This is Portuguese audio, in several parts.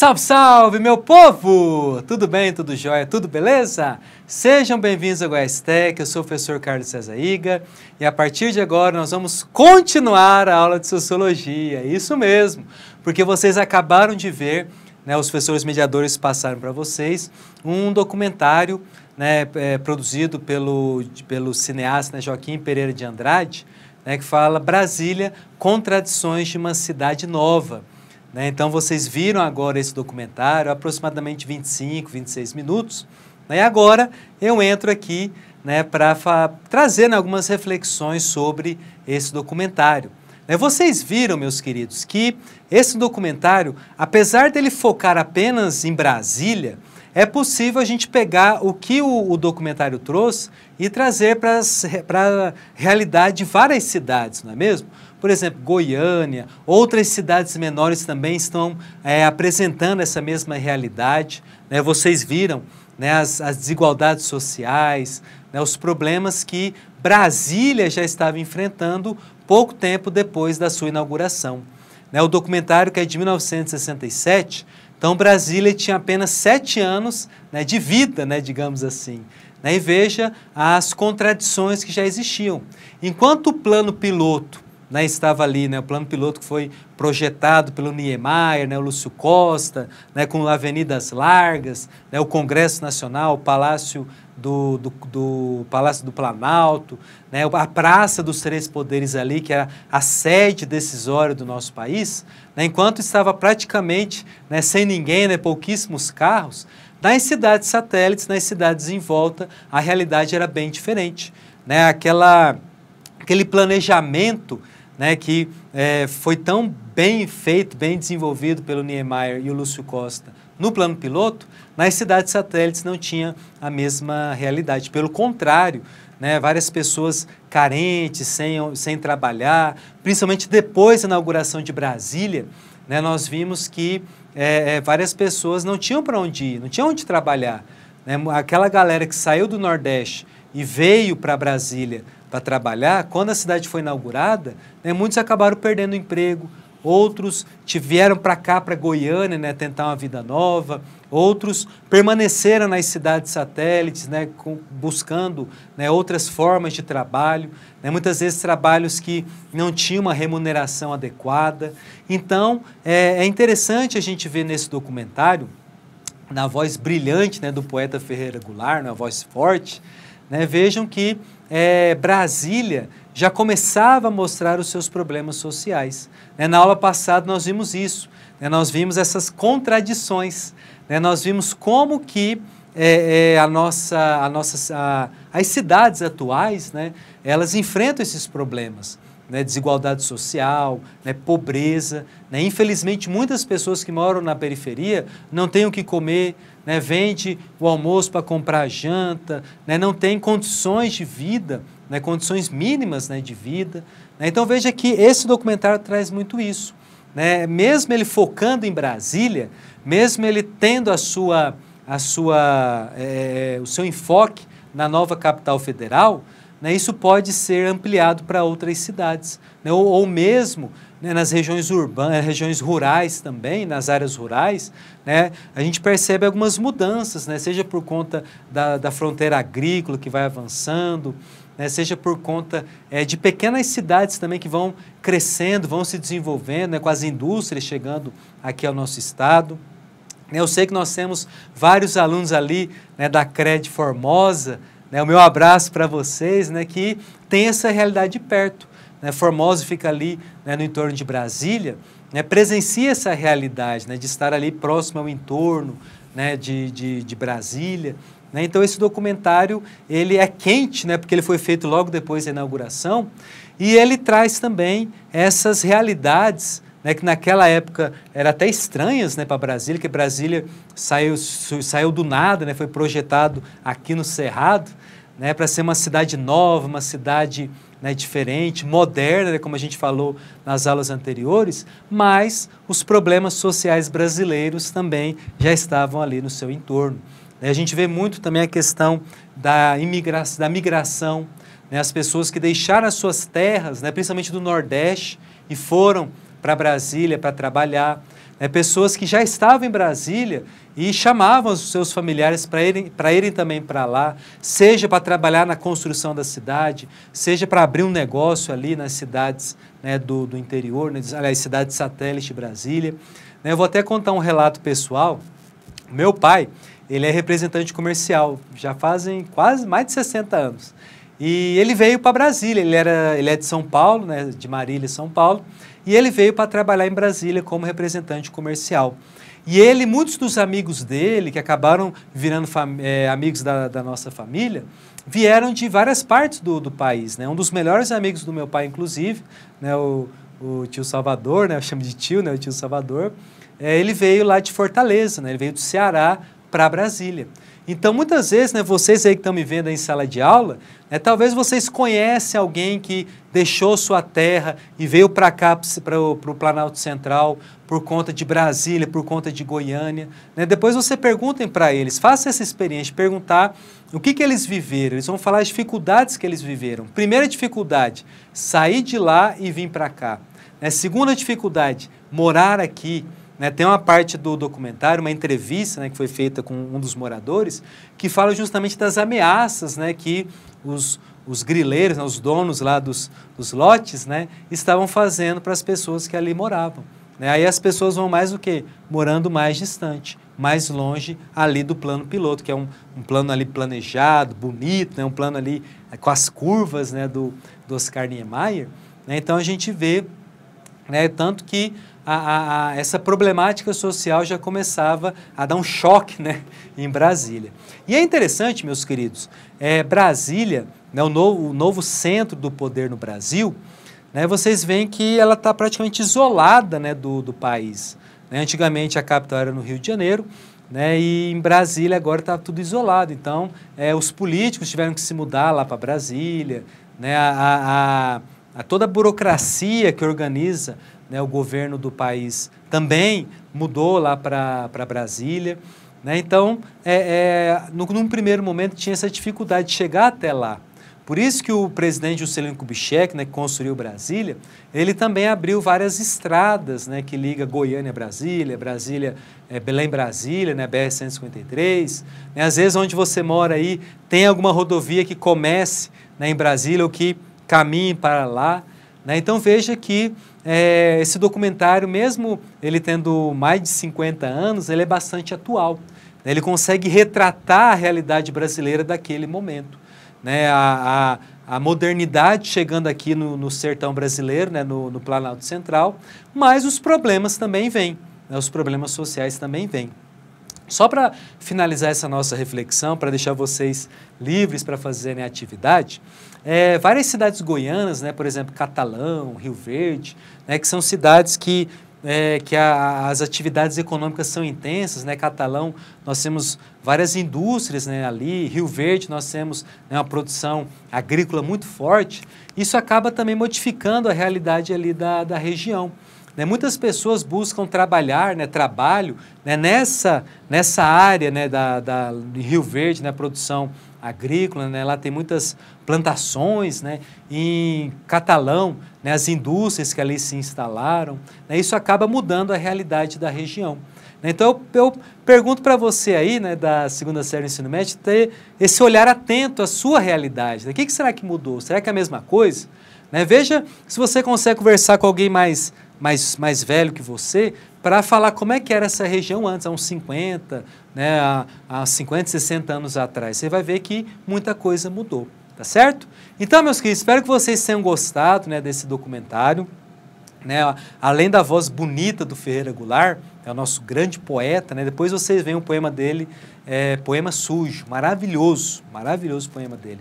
Salve, salve, meu povo! Tudo bem, tudo jóia, tudo beleza? Sejam bem-vindos ao Tech, eu sou o professor Carlos César Iga e a partir de agora nós vamos continuar a aula de Sociologia, isso mesmo, porque vocês acabaram de ver, né, os professores mediadores passaram para vocês um documentário né, é, produzido pelo, pelo cineasta né, Joaquim Pereira de Andrade, né, que fala Brasília, Contradições de uma Cidade Nova. Né? Então vocês viram agora esse documentário, aproximadamente 25, 26 minutos. Né? E agora eu entro aqui né, para trazer né, algumas reflexões sobre esse documentário. Né, vocês viram, meus queridos, que esse documentário, apesar dele focar apenas em Brasília, é possível a gente pegar o que o, o documentário trouxe e trazer para a realidade de várias cidades, não é mesmo? Por exemplo, Goiânia, outras cidades menores também estão é, apresentando essa mesma realidade. Né? Vocês viram né, as, as, desigualdades sociais, né, os problemas que Brasília já estava enfrentando pouco tempo depois da sua inauguração. Né, o documentário que é de 1967, então Brasília tinha apenas sete anos né, de vida, né, digamos assim. E veja as contradições que já existiam. Enquanto o plano piloto né, estava ali, né, o plano piloto que foi projetado pelo Niemeyer, né, o Lúcio Costa, né, com avenidas largas, né, o Congresso Nacional, o Palácio do, do, do, Palácio do Planalto, né, a Praça dos Três Poderes ali, que era a sede decisória do nosso país, né, enquanto estava praticamente né, sem ninguém, né, pouquíssimos carros, nas cidades satélites, nas cidades em volta, a realidade era bem diferente. Né, aquela, aquele planejamento né, que é, foi tão bem feito, bem desenvolvido pelo Niemeyer e o Lúcio Costa no plano piloto, nas cidades satélites não tinha a mesma realidade. Pelo contrário, né, várias pessoas carentes, sem, sem trabalhar, principalmente depois da inauguração de Brasília, né, nós vimos que é, é várias pessoas não tinham para onde ir, não tinham onde trabalhar. Né? Aquela galera que saiu do Nordeste e veio para Brasília para trabalhar, quando a cidade foi inaugurada, né, muitos acabaram perdendo emprego, outros tiveram para cá, para Goiânia, né, tentar uma vida nova, outros permaneceram nas cidades satélites, né, com, buscando né, outras formas de trabalho, né, muitas vezes trabalhos que não tinham uma remuneração adequada. Então, é, é interessante a gente ver nesse documentário, na voz brilhante né, do poeta Ferreira Goulart, na né, voz forte, né? Vejam que é, Brasília já começava a mostrar os seus problemas sociais. Né? Na aula passada nós vimos isso, né? nós vimos essas contradições, né? nós vimos como que é, é a nossa, a nossa, a, as cidades atuais, né, elas enfrentam esses problemas. Né, desigualdade social, né, pobreza. Né? Infelizmente, muitas pessoas que moram na periferia não têm o que comer, né, vende o almoço para comprar a janta, né, não tem condições de vida, né, condições mínimas de vida. Então, veja que esse documentário traz muito isso. Mesmo ele focando em Brasília, mesmo ele tendo a sua a sua, é, é, o seu enfoque na nova capital federal, né, isso pode ser ampliado para outras cidades, né, ou, ou, mesmo né, nas regiões urbanas, eh, regiões rurais também, nas áreas rurais, né, a gente percebe algumas mudanças, né, seja por conta da, da, fronteira agrícola que vai avançando, né, seja por conta é, de pequenas cidades também que vão crescendo, vão se desenvolvendo, com as indústrias chegando aqui ao nosso estado. Eu sei que nós temos vários alunos ali né, da CRED Formosa, né, o meu abraço para vocês né, que tem essa realidade de perto. Né, Formosa fica ali né, no entorno de Brasília, né, presencia essa realidade né, de estar ali próximo ao entorno né, de, de, de Brasília. Né? Então esse documentário ele é quente, né, porque ele foi feito logo depois da inauguração e ele traz também essas realidades né, que naquela época eram até estranhas né, para Brasília, que Brasília saiu, saiu do nada, né, foi projetado aqui no Cerrado, né, para ser uma cidade nova, uma cidade né, diferente, moderna, né, como a gente falou nas aulas anteriores, mas os problemas sociais brasileiros também já estavam ali no seu entorno. A gente vê muito também a questão da, imigra da migração, né, as pessoas que deixaram as suas terras, né, principalmente do Nordeste, e foram para Brasília para trabalhar. Né? Pessoas que já estavam em Brasília e chamavam os seus familiares para irem, irem também para lá, seja para trabalhar na construção da cidade, seja para abrir um negócio ali nas cidades né, do, do interior, né, aliás, cidades satélite Brasília. Né? Eu vou até contar um relato pessoal. Meu pai, ele é representante comercial, já fazem quase mais de 60 anos. E ele veio para Brasília, ele, era, ele é de São Paulo, né, de Marília, São Paulo, e ele veio para trabalhar em Brasília como representante comercial. E ele, muitos dos amigos dele, que acabaram virando é, amigos da, da, nossa família, vieram de várias partes do, do país. Né? Um dos melhores amigos do meu pai, inclusive, né, o, o tio Salvador, né, eu chamo de tio, né, o tio Salvador, é, ele veio lá de Fortaleza, né, ele veio do Ceará para Brasília. Então, muitas vezes, né, vocês aí que estão me vendo em sala de aula, né, talvez vocês conhecem alguém que deixou sua terra e veio para cá, para o Planalto Central, por conta de Brasília, por conta de Goiânia. Né? Depois você perguntem para eles, faça essa experiência, perguntar o que, que eles viveram. Eles vão falar as dificuldades que eles viveram. Primeira dificuldade, sair de lá e vir para cá. Né? Segunda dificuldade, morar aqui. Né? Tem uma parte do documentário, uma entrevista né, que foi feita com um dos moradores, que fala justamente das ameaças né, que os, os grileiros, né, os donos lá dos, dos lotes, né, estavam fazendo para as pessoas que ali moravam. Né? Aí as pessoas vão mais o quê? Morando mais distante, mais longe ali do plano piloto, que é um, um plano ali planejado, bonito, né? um plano ali com as curvas né, do, do Oscar Niemeyer. Né? Então a gente vê né? Tanto que a, a, a, essa problemática social já começava a dar um choque né, em Brasília. E é interessante, meus queridos, é, Brasília, né, o, novo, o novo centro do poder no Brasil, né, vocês veem que ela está praticamente isolada né, do, do país. Né? Antigamente a capital era no Rio de Janeiro, né, e em Brasília agora está tudo isolado. Então, é, os políticos tiveram que se mudar lá para Brasília, né, a, a a toda a burocracia que organiza né, o governo do país também mudou lá para Brasília. Né? Então, é, é, no, num primeiro momento, tinha essa dificuldade de chegar até lá. Por isso que o presidente Juscelino Kubitschek, né, que construiu Brasília, ele também abriu várias estradas né, que liga Goiânia a Brasília, Brasília, é, Belém-Brasília, né, BR-153. Né? Às vezes, onde você mora aí, tem alguma rodovia que comece né, em Brasília ou que caminhe para lá. Né? Então veja que é, esse documentário, mesmo ele tendo mais de 50 anos, ele é bastante atual. Né? Ele consegue retratar a realidade brasileira daquele momento. Né? A, a, a, modernidade chegando aqui no, no sertão brasileiro, né? no, no Planalto Central, mas os problemas também vêm, né? os problemas sociais também vêm. Só para finalizar essa nossa reflexão, para deixar vocês livres para fazerem né, atividade, é, várias cidades goianas, né, por exemplo, Catalão, Rio Verde, né, que são cidades que é, que a, as atividades econômicas são intensas, né? Catalão, nós temos várias indústrias né, ali, Rio Verde, nós temos né, uma produção agrícola muito forte. Isso acaba também modificando a realidade ali da, da região. Né? Muitas pessoas buscam trabalhar, né, trabalho, né, nessa, nessa área né, da, da, de Rio Verde, na né, produção agrícola, né? lá tem muitas plantações, né? em Catalão, né? as indústrias que ali se instalaram, né? isso acaba mudando a realidade da região. Né? Então, eu, pergunto para você aí, né, da segunda série do ensino médio, ter esse olhar atento à sua realidade. Né? O que, que será que mudou? Será que é a mesma coisa? Né? Veja se você consegue conversar com alguém mais mais, mais velho que você para falar como é que era essa região antes, há uns 50, né, há, há 50, 60 anos atrás. Você vai ver que muita coisa mudou, tá certo? Então, meus queridos, espero que vocês tenham gostado né, desse documentário. Né, além da voz bonita do Ferreira Goulart, é o nosso grande poeta, né, depois vocês veem o poema dele, é, Poema Sujo, maravilhoso, maravilhoso poema dele.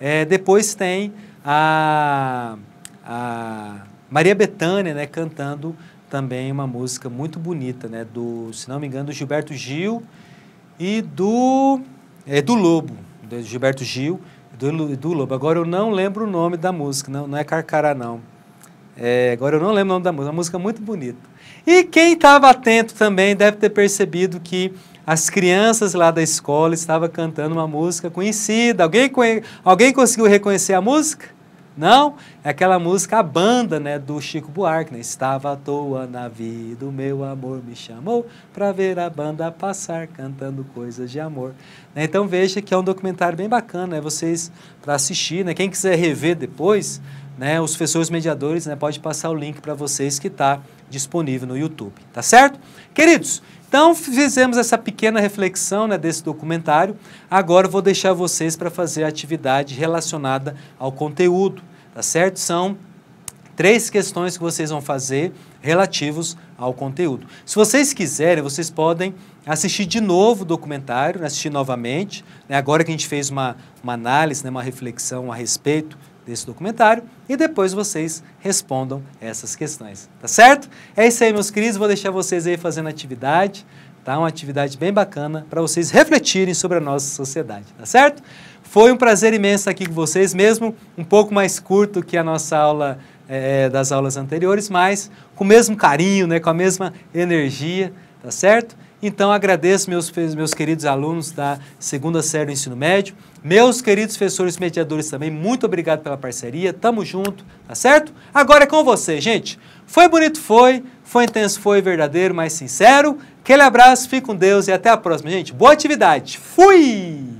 É, depois tem a, a Maria Bethânia, né, cantando também uma música muito bonita, né, do, se não me engano, do Gilberto Gil e do é do Lobo, do Gilberto Gil e do, do Lobo. Agora eu não lembro o nome da música, não, não é Carcará não. É, agora eu não lembro o nome da música, uma música muito bonita. E quem estava atento também deve ter percebido que as crianças lá da escola estavam cantando uma música conhecida. Alguém, alguém conseguiu reconhecer a música? Não, é aquela música, a banda, né, do Chico Buarque, né? Estava à toa na vida, o meu amor me chamou para ver a banda passar cantando coisas de amor. Né? Então veja que é um documentário bem bacana, né? Vocês para assistir, né? Quem quiser rever depois, né, os professores mediadores, né, pode passar o link para vocês que está disponível no YouTube, tá certo? Queridos, então fizemos essa pequena reflexão né, desse documentário. Agora vou deixar vocês para fazer a atividade relacionada ao conteúdo, tá certo? São três questões que vocês vão fazer relativos ao conteúdo. Se vocês quiserem, vocês podem assistir de novo o documentário, né, assistir novamente. Né, agora que a gente fez uma, uma análise, né, uma reflexão a respeito desse documentário e depois vocês respondam essas questões, tá certo? É isso aí, meus queridos, vou deixar vocês aí fazendo atividade, tá? Uma atividade bem bacana para vocês refletirem sobre a nossa sociedade, tá certo? Foi um prazer imenso estar aqui com vocês, mesmo um pouco mais curto que a nossa aula é, das aulas anteriores, mas com o mesmo carinho, né, com a mesma energia, tá certo? Então, agradeço meus, meus queridos alunos da segunda série do ensino médio, meus queridos professores mediadores também, muito obrigado pela parceria, tamo junto, tá certo? Agora é com você, gente. Foi bonito, foi, foi intenso, foi verdadeiro, mas sincero. Aquele abraço, fique com Deus e até a próxima, gente. Boa atividade. Fui!